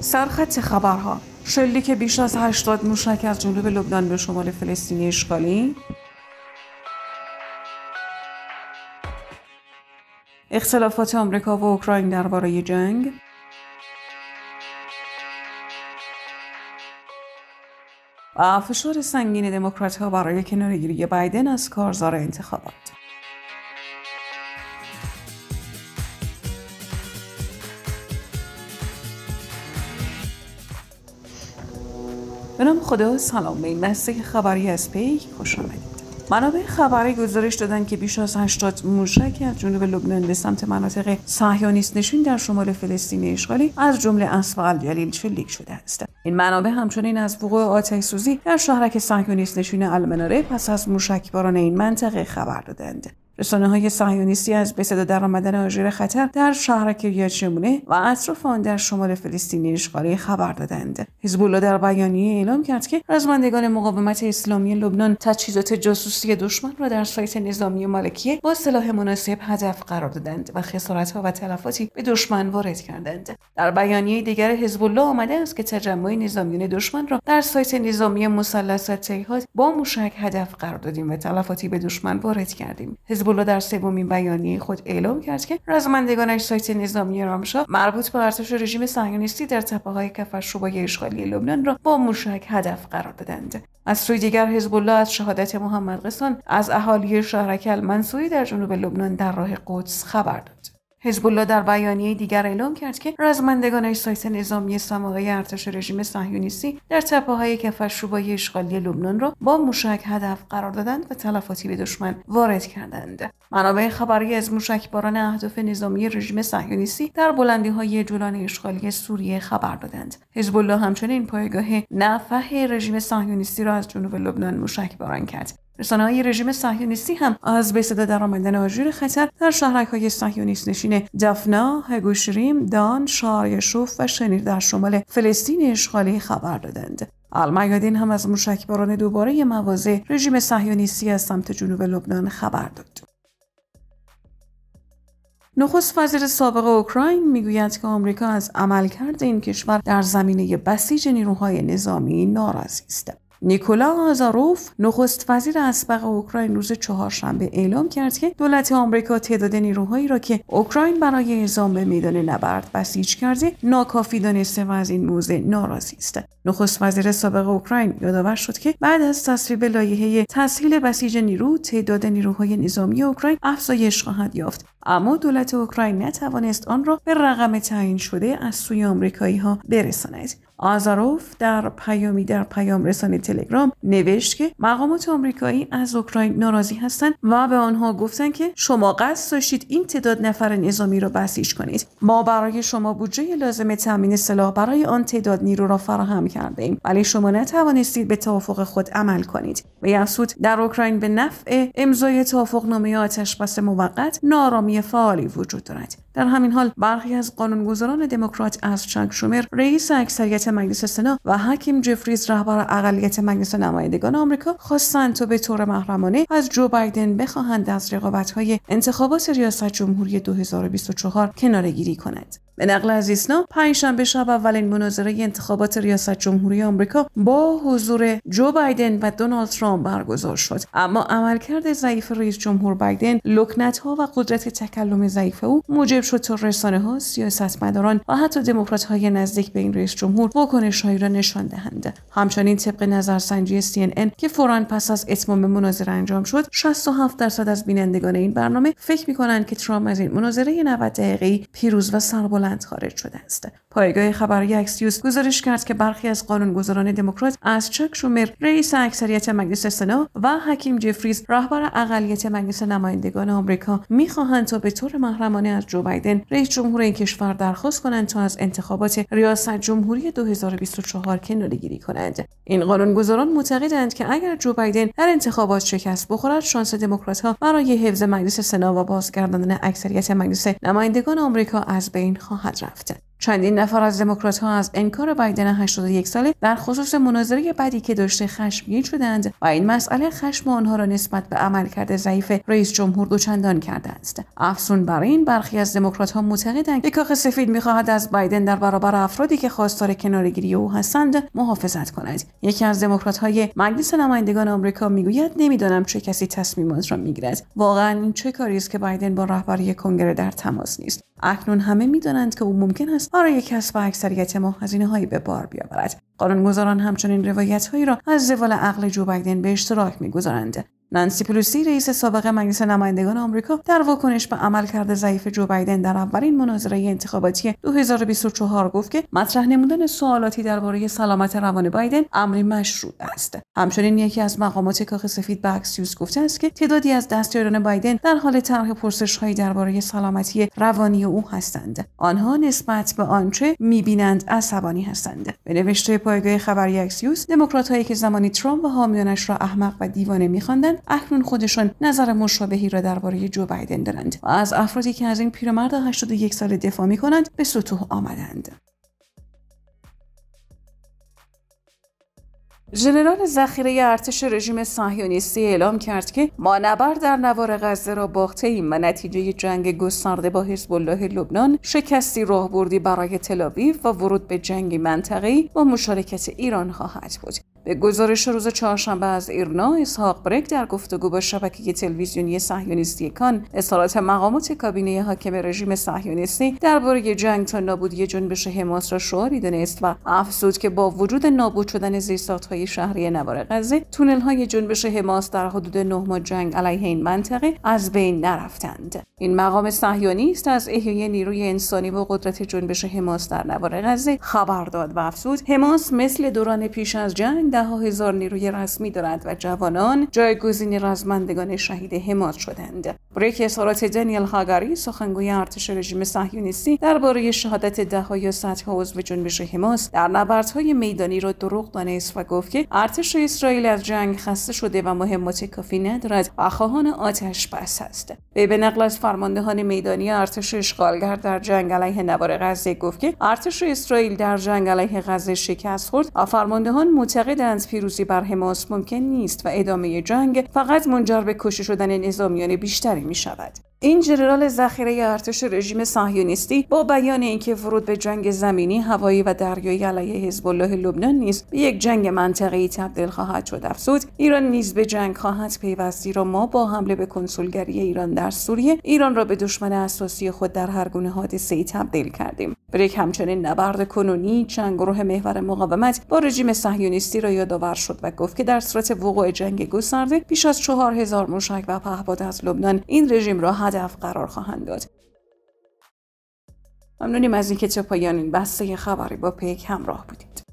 سرخط خبرها که بیش از 80 موشک از جنوب لبنان به شمال فلسطینی اشغالی اختلافات آمریکا و اوکراین درباره جنگ و فشار سنگین ها برای کنارگیری بایدن از کارزار انتخابات به نام خدا سلام به این خبری از پیک خوش آمدید منابع خبری گزارش دادند که بیش از 80 موشک از جنوب لبنان به سمت مناطق صهیونیست نشین در شمال فلسطین اشغالی از جمله اسفال جلیل شلیک شده است این منابع همچنین از وقوع آتش سوزی در شهرک صهیونیست نشین المناره پس از موشکباران این منطقه خبر دادند رسانه های سهیونیستی از به صدا در آمدن آژیر خطر در شهرک یاچمونه و اطراف آن در شمال فلسطینی اشغالی خبر دادند حزب در بیانیه اعلام کرد که رزمندگان مقاومت اسلامی لبنان تجهیزات جاسوسی دشمن را در سایت نظامی مالکیه با سلاح مناسب هدف قرار دادند و خسارتها و تلفاتی به دشمن وارد کردند در بیانیه دیگر حزب آمده است که تجمع نظامیان دشمن را در سایت نظامی مثلث تیهات با موشک هدف قرار دادیم و تلفاتی به دشمن وارد کردیم حزب در سومین بیانیه خود اعلام کرد که رزمندگانش سایت نظامی رامشا مربوط به ارتش رژیم صهیونیستی در تپههای شوبای اشغالی لبنان را با موشک هدف قرار دادند از سوی دیگر حزب الله از شهادت محمد قسان از اهالی شهرک المنصوری در جنوب لبنان در راه قدس خبر داد حزب الله در بیانیه دیگر اعلام کرد که رزمندگان سایت نظامی سماقه ارتش رژیم صهیونیستی در تپه های کفرشوبای اشغالی لبنان را با موشک هدف قرار دادند و تلفاتی به دشمن وارد کردند منابع خبری از باران اهداف نظامی رژیم صهیونیستی در بلندی های جولان اشغالی سوریه خبر دادند حزب الله همچنین پایگاه نفه رژیم صهیونیستی را از جنوب لبنان باران کرد رسانه های رژیم صهیونیستی هم از به صدا درآمدن آژیر خطر در شهرک های صهیونیست نشین دفنا، هگوشریم، دان، شاریشوف و شنیر در شمال فلسطین اشغالی خبر دادند. المیادین هم از مشکباران دوباره مواضع رژیم صهیونیستی از سمت جنوب لبنان خبر داد. نخست وزیر سابق اوکراین میگوید که آمریکا از عملکرد این کشور در زمینه بسیج نیروهای نظامی ناراضی است. نیکولا آزاروف نخست وزیر اسبق اوکراین روز چهارشنبه اعلام کرد که دولت آمریکا تعداد نیروهایی را که اوکراین برای اعزام به میدان نبرد بسیج کرده ناکافی دانسته و از این موضع ناراضی است نخست وزیر سابق اوکراین یادآور شد که بعد از تصویب لایحه تسهیل بسیج نیرو تعداد نیروهای نظامی اوکراین افزایش خواهد یافت اما دولت اوکراین نتوانست آن را به رقم تعیین شده از سوی آمریکایی ها برساند آزاروف در پیامی در پیام رسان تلگرام نوشت که مقامات آمریکایی از اوکراین ناراضی هستند و به آنها گفتند که شما قصد داشتید این تعداد نفر نظامی را بسیج کنید ما برای شما بودجه لازم تامین سلاح برای آن تعداد نیرو را فراهم کرده ایم ولی شما نتوانستید به توافق خود عمل کنید و افزود در اوکراین به نفع امضای توافقنامه آتش بس موقت نارامی فعالی وجود دارد در همین حال برخی از قانونگذاران دموکرات از چاک شومر رئیس اکثریت مجلس سنا و حکیم جفریز رهبر اقلیت مجلس نمایندگان آمریکا خواستند تا به طور محرمانه از جو بایدن بخواهند از رقابت‌های انتخابات ریاست جمهوری 2024 گیری کند به نقل از ایسنا پنجشنبه شب اولین مناظره انتخابات ریاست جمهوری آمریکا با حضور جو بایدن و دونالد ترامپ برگزار شد اما عملکرد ضعیف رئیس جمهور بایدن ها و قدرت تکلم ضعیف او موجب موجب شد تا رسانه ها سیاستمداران و حتی دموکرات های نزدیک به این رئیس جمهور واکنش هایی را نشان دهند همچنین طبق نظرسنجی CNN که فورا پس از اتمام مناظره انجام شد 67 درصد از بینندگان این برنامه فکر می کنند که ترامپ از این مناظره 90 دقیقه‌ای پیروز و سربلند خارج شده است پایگاه خبری اکسیوس گزارش کرد که برخی از قانونگذاران دموکرات از چک شومر رئیس اکثریت مجلس سنا و حکیم جفریز رهبر اقلیت مجلس نمایندگان آمریکا میخواهند تا به طور محرمانه از بایدن رئیس جمهور این کشور درخواست کنند تا از انتخابات ریاست جمهوری 2024 گیری کنند این قانونگذاران معتقدند که اگر جو بایدن در انتخابات شکست بخورد شانس دموکراتها برای حفظ مجلس سنا و بازگرداندن اکثریت مجلس نمایندگان آمریکا از بین خواهد رفت چندین نفر از دموکرات ها از انکار بایدن 81 ساله در خصوص مناظره بعدی که داشته خشمگین شدند و این مسئله خشم آنها را نسبت به عملکرد ضعیف رئیس جمهور دوچندان کرده است افسون بر این برخی از دموکرات ها معتقدند که کاخ سفید میخواهد از بایدن در برابر افرادی که خواستار کنارگیری او هستند محافظت کند یکی از دموکرات های مجلس نمایندگان آمریکا میگوید نمیدانم چه کسی تصمیمات را میگیرد واقعا این چه کاری است که بایدن با رهبری کنگره در تماس نیست اکنون همه میدانند که او ممکن است است برای کسب اکثریت ما هزینه هایی به بار بیاورد قانونگذاران همچنین روایت هایی را از زوال عقل جو به اشتراک میگذارند نانسی پلوسی رئیس سابق مجلس نمایندگان آمریکا در واکنش به عملکرد ضعیف جو بایدن در اولین مناظره انتخاباتی 2024 گفت که مطرح نمودن سوالاتی درباره سلامت روان بایدن امری مشروع است همچنین یکی از مقامات کاخ سفید به اکسیوس گفته است که تعدادی از دستیاران بایدن در حال طرح پرسشهایی درباره سلامتی روانی او هستند آنها نسبت به آنچه می‌بینند عصبانی هستند به نوشته پایگاه خبری اکسیوس دموکرات‌هایی که زمانی ترامپ و حامیانش را احمق و دیوانه میخواندند اکنون خودشان نظر مشابهی را درباره جو بایدن دارند و از افرادی که از این پیرمرد 81 ساله دفاع می کنند به سطوح آمدند ژنرال ذخیره ارتش رژیم صهیونیستی اعلام کرد که ما نبر در نوار غزه را باخته ایم و نتیجه جنگ گسترده با حزب الله لبنان شکستی راهبردی برای تل‌آویو و ورود به جنگ منطقه‌ای با مشارکت ایران خواهد بود به گزارش روز چهارشنبه از ایرنا اسحاق بریک در گفتگو با شبکه تلویزیونی صهیونیستی کان اظهارات مقامات کابینه حاکم رژیم صهیونیستی درباره جنگ تا نابودی جنبش حماس را شعاری دانست و افزود که با وجود نابود شدن زیرساختهای شهری نوار غزه تونلهای جنبش حماس در حدود نه ماه جنگ علیه این منطقه از بین نرفتند این مقام صهیونیست از احیای نیروی انسانی و قدرت جنبش حماس در نوار غزه خبر داد و افزود حماس مثل دوران پیش از جنگ ده هزار نیروی رسمی دارد و جوانان جایگزین رزمندگان شهید حماس شدند برای اظهارات دنیل هاگاری سخنگوی ارتش رژیم صهیونیستی درباره شهادت دهها یا صدها عضو جنبش حماس در نبردهای میدانی را دروغ دانست و گفت که ارتش اسرائیل از جنگ خسته شده و مهمات کافی ندارد و خواهان آتش بس است وی به نقل از فرماندهان میدانی ارتش اشغالگر در جنگ علیه نوار غزه گفت که ارتش اسرائیل در جنگ علیه غزه شکست خورد و فرماندهان معتقد از پیروزی بر حماس ممکن نیست و ادامه جنگ فقط منجر به کشته شدن نظامیان بیشتری می شود این جنرال ذخیره ارتش رژیم صهیونیستی با بیان اینکه ورود به جنگ زمینی، هوایی و دریایی علیه حزب الله لبنان نیست به یک جنگ منطقه‌ای تبدیل خواهد شد افزود ایران نیز به جنگ خواهد پیوست زیرا ما با حمله به کنسولگری ایران در سوریه ایران را به دشمن اساسی خود در هر گونه حادثه‌ای تبدیل کردیم بریک همچنین نبرد کنونی چند گروه محور مقاومت با رژیم صهیونیستی را یادآور شد و گفت که در صورت وقوع جنگ گسترده بیش از 4000 موشک و پهپاد از لبنان این رژیم را هدف قرار خواهند داد ممنونیم از اینکه تا پایان این بسته خبری با پیک همراه بودید